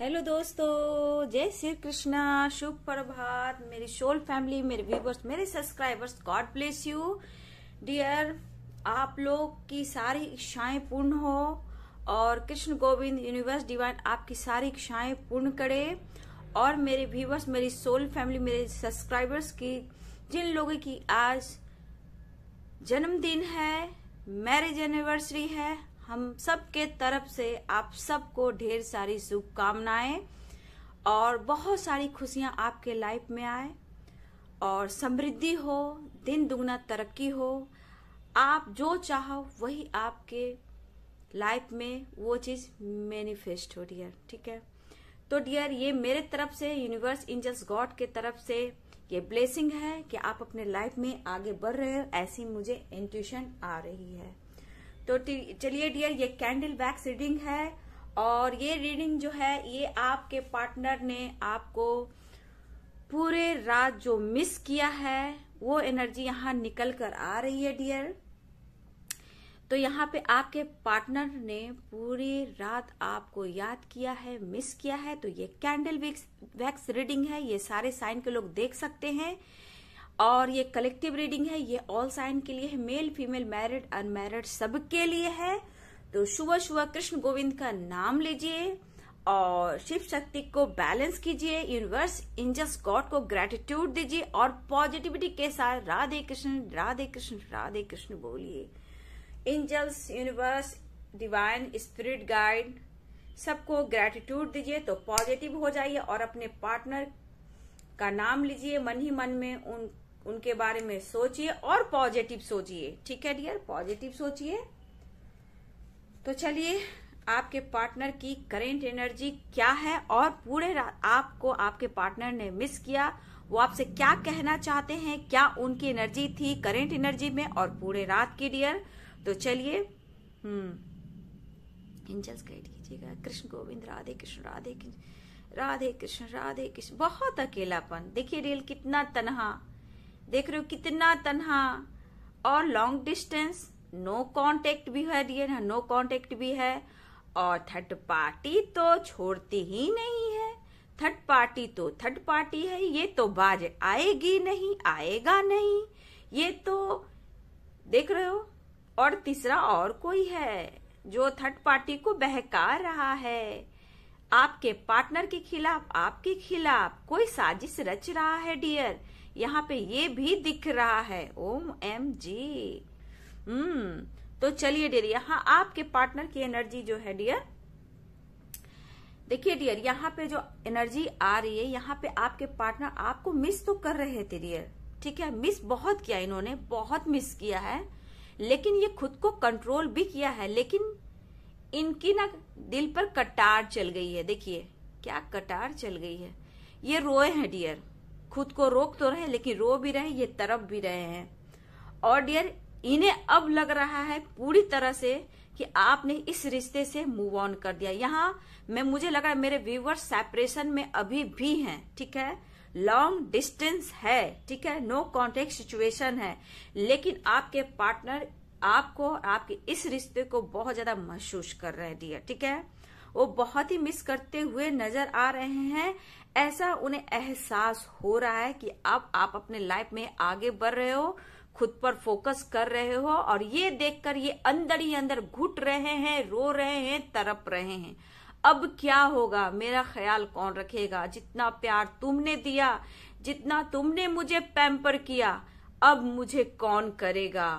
hello दोस्तों जय श्री कृष्णा शुभ प्रभात मेरी सोल फैमिली मेरे व्यूवर्स मेरे subscribers God bless you dear आप लोग की सारी इच्छाएं पूर्ण हो और कृष्ण गोविंद यूनिवर्स डिवाइन आपकी सारी इच्छाएं पूर्ण करे और मेरे व्यूवर्स मेरी सोल फैमिली मेरे सब्सक्राइबर्स की जिन लोगों की आज जन्मदिन है मैरिज एनिवर्सरी है हम सब के तरफ से आप सबको ढेर सारी शुभकामनाएं और बहुत सारी खुशियां आपके लाइफ में आए और समृद्धि हो दिन दुगना तरक्की हो आप जो चाहो वही आपके लाइफ में वो चीज़ मैनिफेस्ट हो डियर ठीक है तो डियर ये मेरे तरफ से यूनिवर्स एंजल्स गॉड के तरफ से ये ब्लेसिंग है कि आप अपने लाइफ में आगे बढ़ रहे हो ऐसी मुझे इंट्यूशन आ रही है तो चलिए डियर ये कैंडल वैक्स रीडिंग है और ये रीडिंग जो है ये आपके पार्टनर ने आपको पूरे रात जो मिस किया है वो एनर्जी यहाँ निकल कर आ रही है डियर तो यहाँ पे आपके पार्टनर ने पूरी रात आपको याद किया है मिस किया है तो ये कैंडल वैक्स रीडिंग है ये सारे साइन के लोग देख सकते हैं और ये कलेक्टिव रीडिंग है ये ऑल साइन के लिए है मेल फीमेल मैरिड अनमैरिड सबके लिए है तो शुभ शुभ कृष्ण गोविंद का नाम लीजिए और शिव शक्ति को बैलेंस कीजिए यूनिवर्स इंजस गॉड को ग्रेटिट्यूड दीजिए और पॉजिटिविटी के साथ राधे कृष्ण राधे कृष्ण राधे कृष्ण बोलिए angels universe divine spirit guide सबको ग्रेटिट्यूड दीजिए तो पॉजिटिव हो जाइए और अपने पार्टनर का नाम लीजिए मन ही मन में उन उनके बारे में सोचिए और पॉजिटिव सोचिए ठीक है डियर पॉजिटिव सोचिए तो चलिए आपके पार्टनर की करेंट एनर्जी क्या है और पूरे आपको आपके पार्टनर ने मिस किया वो आपसे क्या कहना चाहते हैं क्या उनकी एनर्जी थी करेंट एनर्जी में और पूरे रात की डियर तो चलिए हम्म एंजल्स गाइड कीजिएगा कृष्ण गोविंद राधे कृष्ण राधे कृष्ण राधे कृष्ण राधे कृष्ण बहुत अकेलापन देखिए रियल कितना तनहा देख रहे हो कितना तनहा और लॉन्ग डिस्टेंस नो कांटेक्ट भी है डियर नो कांटेक्ट भी है और थर्ड पार्टी तो छोड़ती ही नहीं है थर्ड पार्टी तो थर्ड पार्टी है ये तो बाज आएगी नहीं आएगा नहीं ये तो देख रहे हो और तीसरा और कोई है जो थर्ड पार्टी को बहका रहा है आपके पार्टनर के खिलाफ आपके खिलाफ कोई साजिश रच रहा है डियर यहाँ पे ये भी दिख रहा है ओम एम जी हम्म तो चलिए डियर यहाँ आपके पार्टनर की एनर्जी जो है डियर देखिए डियर यहाँ पे जो एनर्जी आ रही है यहाँ पे आपके पार्टनर आपको मिस तो कर रहे थे डियर ठीक है मिस बहुत किया इन्होंने बहुत मिस किया है लेकिन ये खुद को कंट्रोल भी किया है लेकिन इनकी ना दिल पर कटार चल गई है देखिए क्या कटार चल गई है ये रोए हैं डियर खुद को रोक तो रहे लेकिन रो भी रहे ये तरफ भी रहे हैं और डियर इन्हें अब लग रहा है पूरी तरह से कि आपने इस रिश्ते से मूव ऑन कर दिया यहाँ मैं मुझे लग रहा है मेरे व्यूवर्स सेपरेशन में अभी भी हैं ठीक है लॉन्ग डिस्टेंस है ठीक है नो कॉन्टेक्ट सिचुएशन है लेकिन आपके पार्टनर आपको आपके इस रिश्ते को बहुत ज्यादा महसूस कर रहे हैं डियर ठीक है वो बहुत ही मिस करते हुए नजर आ रहे हैं ऐसा उन्हें एहसास हो रहा है कि अब आप अपने लाइफ में आगे बढ़ रहे हो खुद पर फोकस कर रहे हो और ये देखकर ये अंदर ही अंदर घुट रहे हैं रो रहे हैं तरप रहे हैं अब क्या होगा मेरा ख्याल कौन रखेगा जितना प्यार तुमने दिया जितना तुमने मुझे पैम्पर किया अब मुझे कौन करेगा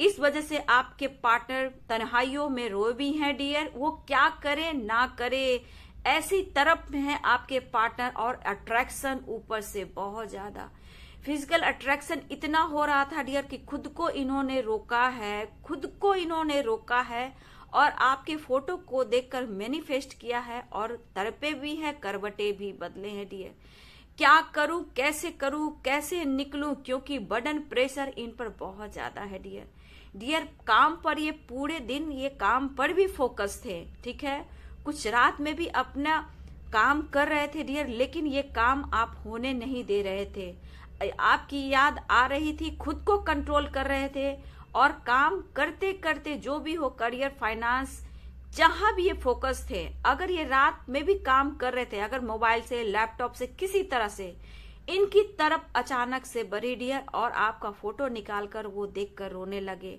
इस वजह से आपके पार्टनर तन्हाइयों में रो भी हैं डियर वो क्या करे ना करे ऐसी तरफ में है आपके पार्टनर और अट्रैक्शन ऊपर से बहुत ज्यादा फिजिकल अट्रैक्शन इतना हो रहा था डियर कि खुद को इन्होंने रोका है खुद को इन्होंने रोका है और आपके फोटो को देखकर मैनिफेस्ट किया है और तरपे भी है करवटे भी बदले हैं डियर क्या करूं कैसे करूं कैसे निकलूं क्योंकि बर्डन प्रेशर इन पर बहुत ज्यादा है डियर डियर काम पर ये पूरे दिन ये काम पर भी फोकस थे ठीक है कुछ रात में भी अपना काम कर रहे थे डियर लेकिन ये काम आप होने नहीं दे रहे थे आपकी याद आ रही थी खुद को कंट्रोल कर रहे थे और काम करते करते जो भी हो करियर फाइनेंस जहां भी ये फोकस थे अगर ये रात में भी काम कर रहे थे अगर मोबाइल से लैपटॉप से किसी तरह से इनकी तरफ अचानक से बरी डियर और आपका फोटो निकालकर वो देखकर रोने लगे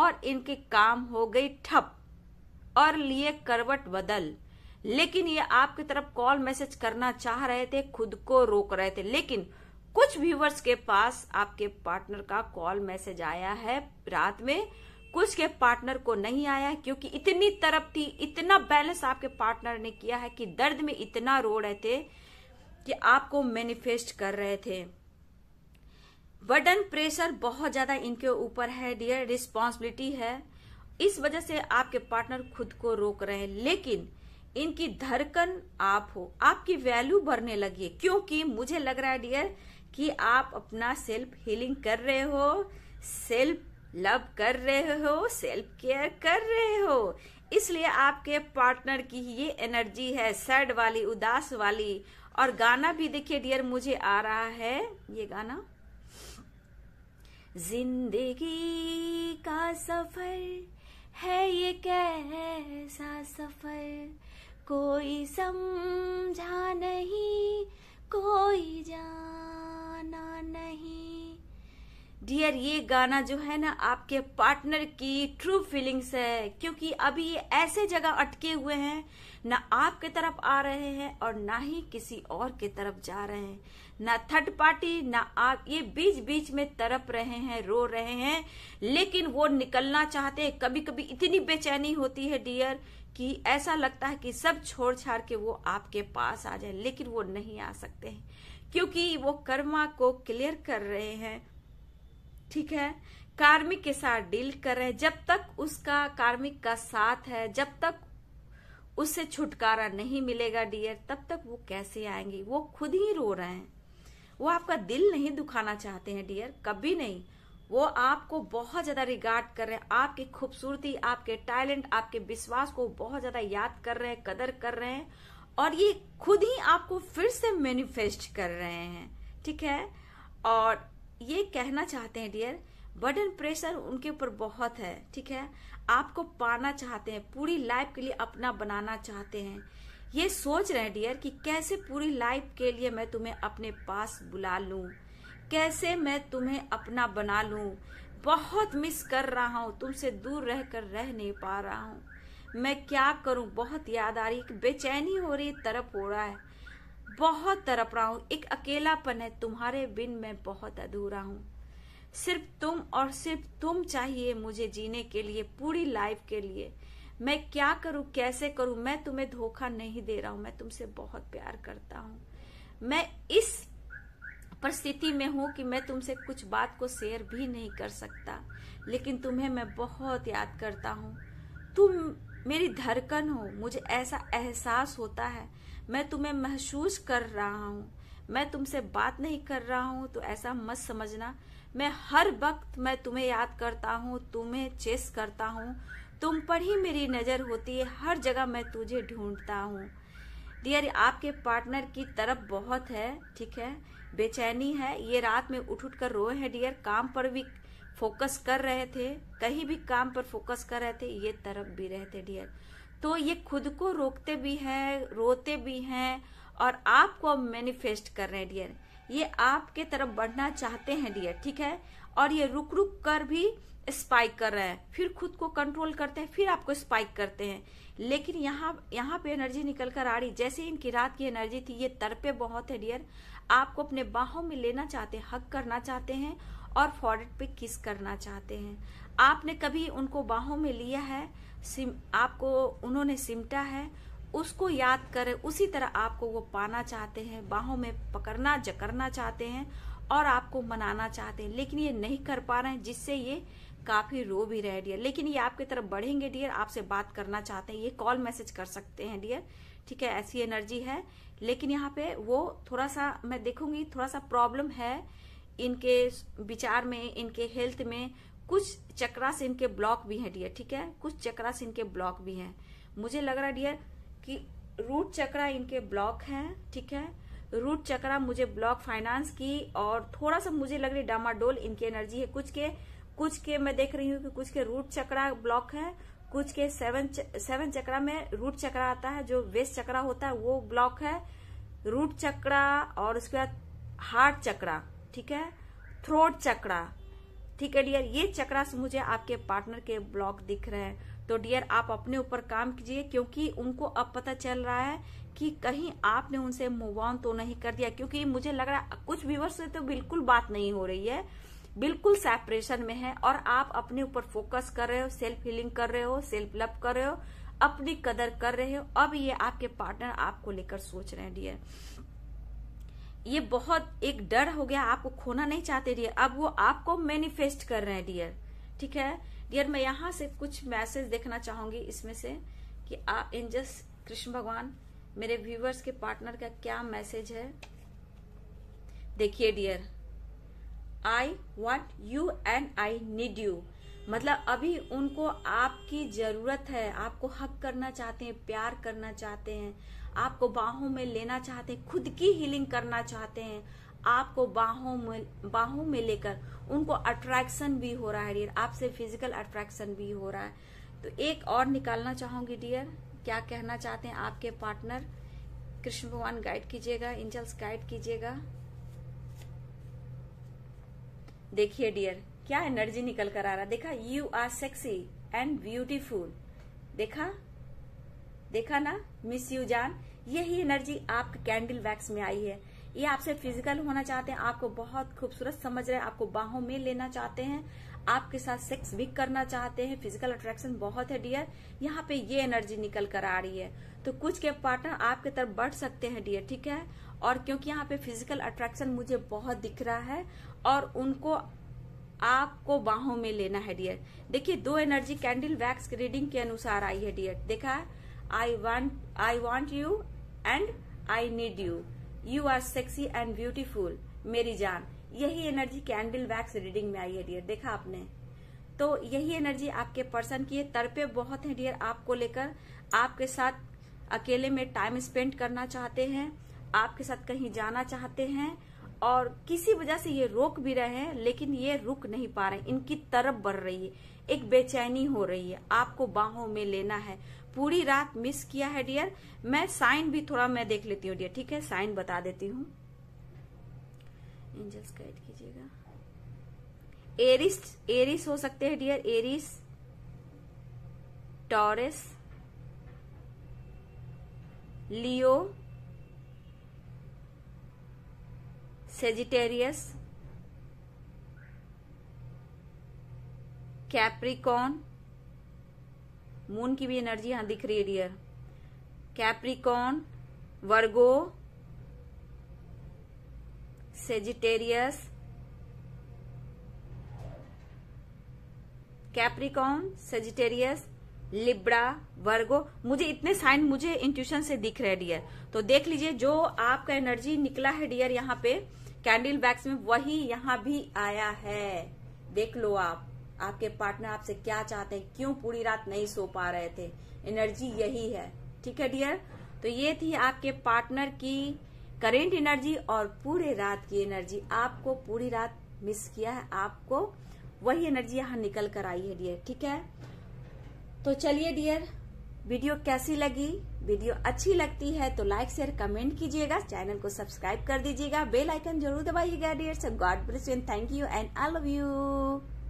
और इनके काम हो गई ठप और लिए करवट बदल लेकिन ये आपकी तरफ कॉल मैसेज करना चाह रहे थे खुद को रोक रहे थे लेकिन कुछ व्यूवर्स के पास आपके पार्टनर का कॉल मैसेज आया है रात में कुछ के पार्टनर को नहीं आया क्योंकि इतनी तरफ थी इतना बैलेंस आपके पार्टनर ने किया है कि दर्द में इतना रो रहे थे कि आपको मैनिफेस्ट कर रहे थे बर्डन प्रेशर बहुत ज्यादा इनके ऊपर है डियर रिस्पॉन्सिबिलिटी है इस वजह से आपके पार्टनर खुद को रोक रहे हैं लेकिन इनकी धड़कन आप हो आपकी वैल्यू बढ़ने लगी है क्योंकि मुझे लग रहा है डियर कि आप अपना सेल्फ हीलिंग कर रहे हो सेल्फ लव कर रहे हो सेल्फ केयर कर रहे हो इसलिए आपके पार्टनर की ये एनर्जी है सैड वाली उदास वाली और गाना भी देखिए डियर मुझे आ रहा है ये गाना जिंदगी का सफर है ये कैसा सफर कोई समझा नहीं कोई जाना नहीं डियर ये गाना जो है ना आपके पार्टनर की ट्रू फीलिंग्स है क्योंकि अभी ये ऐसे जगह अटके हुए हैं ना आपके तरफ आ रहे हैं और ना ही किसी और के तरफ जा रहे हैं ना थर्ड पार्टी ना आप ये बीच बीच में तरप रहे हैं रो रहे हैं लेकिन वो निकलना चाहते हैं कभी कभी इतनी बेचैनी होती है डियर कि ऐसा लगता है कि सब छोड़ छाड़ के वो आपके पास आ जाए लेकिन वो नहीं आ सकते हैं क्योंकि वो कर्मा को क्लियर कर रहे हैं ठीक है कार्मिक के साथ डील कर रहे हैं जब तक उसका कार्मिक का साथ है जब तक उससे छुटकारा नहीं मिलेगा डियर तब तक वो कैसे आएंगे वो खुद ही रो रहे हैं वो आपका दिल नहीं दुखाना चाहते हैं डियर कभी नहीं वो आपको बहुत ज्यादा रिगार्ड कर रहे हैं आपकी खूबसूरती आपके टैलेंट आपके विश्वास को बहुत ज्यादा याद कर रहे हैं कदर कर रहे हैं और ये खुद ही आपको फिर से मैनिफेस्ट कर रहे हैं ठीक है और ये कहना चाहते हैं डियर बर्डन प्रेशर उनके ऊपर बहुत है ठीक है आपको पाना चाहते हैं पूरी लाइफ के लिए अपना बनाना चाहते हैं ये सोच रहे हैं डियर कि कैसे पूरी लाइफ के लिए मैं तुम्हें अपने पास बुला लू कैसे मैं तुम्हें अपना बना लू बहुत मिस कर रहा हूँ तुमसे दूर रह कर रह नहीं पा रहा हूँ मैं क्या करूँ बहुत याद आ रही बेचैनी हो रही तरफ हो रहा है बहुत तरफ रहा हूँ एक अकेलापन है तुम्हारे बिन मैं बहुत अधूरा हूँ सिर्फ तुम और सिर्फ तुम चाहिए मुझे जीने के लिए पूरी लाइफ के लिए मैं क्या करूं कैसे करूं मैं तुम्हें धोखा नहीं दे रहा हूं मैं तुमसे बहुत प्यार करता हूं मैं इस परिस्थिति में हूं कि मैं तुमसे कुछ बात को शेयर भी नहीं कर सकता लेकिन तुम्हें मैं बहुत याद करता हूं तुम मेरी धड़कन हो मुझे ऐसा एहसास होता है मैं तुम्हें महसूस कर रहा हूँ मैं तुमसे बात नहीं कर रहा हूं तो ऐसा मत समझना मैं हर वक्त मैं तुम्हें याद करता हूँ तुम्हें चेस करता हूँ तुम पर ही मेरी नज़र होती है हर जगह मैं तुझे ढूंढता हूँ डियर आपके पार्टनर की तरफ बहुत है ठीक है बेचैनी है ये रात में उठ उठ कर रोए हैं डियर काम पर भी फोकस कर रहे थे कहीं भी काम पर फोकस कर रहे थे ये तरफ भी रहे थे डियर तो ये खुद को रोकते भी हैं रोते भी हैं और आपको अब मैनिफेस्ट कर रहे हैं डियर ये आपके तरफ बढ़ना चाहते हैं डियर ठीक है और ये रुक रुक कर भी स्पाइक कर रहे हैं फिर खुद को कंट्रोल करते हैं फिर आपको स्पाइक करते हैं लेकिन यहाँ यहाँ पे एनर्जी निकल कर आ रही जैसे इनकी रात की एनर्जी थी ये तरपे बहुत है डियर आपको अपने बाहों में लेना चाहते हैं हक करना चाहते हैं और फॉरेड पे किस करना चाहते हैं आपने कभी उनको बाहों में लिया है सिम आपको उन्होंने सिमटा है उसको याद कर उसी तरह आपको वो पाना चाहते हैं बाहों में पकड़ना जकड़ना चाहते हैं और आपको मनाना चाहते हैं लेकिन ये नहीं कर पा रहे हैं जिससे ये काफी रो भी रहे डियर लेकिन ये आपकी तरफ बढ़ेंगे डियर आपसे बात करना चाहते हैं ये कॉल मैसेज कर सकते हैं डियर ठीक है ऐसी एनर्जी है लेकिन यहाँ पे वो थोड़ा सा मैं देखूंगी थोड़ा सा प्रॉब्लम है इनके विचार में इनके हेल्थ में कुछ चक्रास इनके ब्लॉक भी हैं डियर ठीक है कुछ चक्रास इनके ब्लॉक भी हैं मुझे लग रहा है डियर कि रूट चक्रा इनके ब्लॉक हैं ठीक है रूट चक्रा मुझे ब्लॉक फाइनेंस की और थोड़ा सा मुझे लग रही डामाडोल इनकी एनर्जी है कुछ के कुछ के मैं देख रही हूँ कि कुछ के रूट चक्रा ब्लॉक है कुछ के सेवन सेवन चक्रा में रूट चक्रा आता है जो वेस्ट चक्रा होता है वो ब्लॉक है रूट चक्रा और उसके बाद हार्ट चक्रा ठीक है थ्रोट चक्रा ठीक है डियर ये चक्रा से मुझे आपके पार्टनर के ब्लॉक दिख रहे हैं तो डियर आप अपने ऊपर काम कीजिए क्योंकि उनको अब पता चल रहा है कि कहीं आपने उनसे मूव ऑन तो नहीं कर दिया क्योंकि मुझे लग रहा है कुछ व्यूवर्स से तो बिल्कुल बात नहीं हो रही है बिल्कुल सेपरेशन में है और आप अपने ऊपर फोकस कर रहे हो सेल्फ हीलिंग कर रहे हो सेल्फ लव कर रहे हो अपनी कदर कर रहे हो अब ये आपके पार्टनर आपको लेकर सोच रहे हैं डियर ये बहुत एक डर हो गया आपको खोना नहीं चाहते डियर अब वो आपको मैनिफेस्ट कर रहे हैं डियर ठीक है डियर मैं यहाँ से कुछ मैसेज देखना चाहूंगी इसमें से कि आप एंजस कृष्ण भगवान मेरे व्यूवर्स के पार्टनर का क्या मैसेज है देखिए dear I want you and I need you मतलब अभी उनको आपकी जरूरत है आपको हक करना चाहते हैं प्यार करना चाहते हैं आपको बाहों में लेना चाहते हैं खुद की हीलिंग करना चाहते हैं आपको बाहों में बाहों में लेकर उनको अट्रैक्शन भी हो रहा है डियर आपसे फिजिकल अट्रैक्शन भी हो रहा है तो एक और निकालना चाहूंगी डियर क्या कहना चाहते हैं आपके पार्टनर कृष्ण भगवान गाइड कीजिएगा इंजल्स गाइड कीजिएगा देखिए डियर क्या एनर्जी निकल कर आ रहा है देखा you are sexy and beautiful देखा देखा ना मिस यू जान यही एनर्जी आपके कैंडल वैक्स में आई है ये आपसे फिजिकल होना चाहते हैं आपको बहुत खूबसूरत समझ रहे हैं आपको बाहों में लेना चाहते हैं आपके साथ सेक्स भी करना चाहते हैं फिजिकल अट्रैक्शन बहुत है डियर यहाँ पे ये एनर्जी निकल कर आ रही है तो कुछ के पार्टनर आपके तरफ बढ़ सकते हैं डियर ठीक है और क्योंकि यहाँ पे फिजिकल अट्रैक्शन मुझे बहुत दिख रहा है और उनको आपको बाहों में लेना है डियर देखिए दो एनर्जी कैंडल वैक्स रीडिंग के अनुसार आई है डियर देखा I want I want you and I need you you are sexy and beautiful मेरी जान यही एनर्जी कैंडल वैक्स रीडिंग में आई है डियर देखा आपने तो यही एनर्जी आपके पर्सन की है तरपे बहुत है डियर आपको लेकर आपके साथ अकेले में टाइम स्पेंड करना चाहते हैं आपके साथ कहीं जाना चाहते हैं और किसी वजह से ये रोक भी रहे हैं लेकिन ये रुक नहीं पा रहे इनकी तरफ बढ़ रही है एक बेचैनी हो रही है आपको बाहों में लेना है पूरी रात मिस किया है डियर मैं साइन भी थोड़ा मैं देख लेती हूँ डियर ठीक है साइन बता देती हूँ एंजल्स गाइड कीजिएगा एरिस एरिस हो सकते हैं dear Aries Taurus Leo Sagittarius Capricorn moon की भी एनर्जी यहां दिख रही है dear Capricorn Virgo Sagittarius Capricorn Sagittarius Libra Virgo मुझे इतने साइन मुझे इंट्यूशन से दिख रहे डियर तो देख लीजिए जो आपका एनर्जी निकला है डियर यहाँ पे कैंडल वैक्स में वही यहाँ भी आया है देख लो आप आपके पार्टनर आपसे क्या चाहते हैं क्यों पूरी रात नहीं सो पा रहे थे एनर्जी यही है ठीक है डियर तो ये थी आपके पार्टनर की करेंट एनर्जी और पूरे रात की एनर्जी आपको पूरी रात मिस किया है आपको वही एनर्जी यहाँ निकल कर आई है डियर ठीक है तो चलिए डियर वीडियो कैसी लगी वीडियो अच्छी लगती है तो लाइक शेयर कमेंट कीजिएगा चैनल को सब्सक्राइब कर दीजिएगा बेल आइकन जरूर दबाइएगा dear so God bless you and thank you and I love you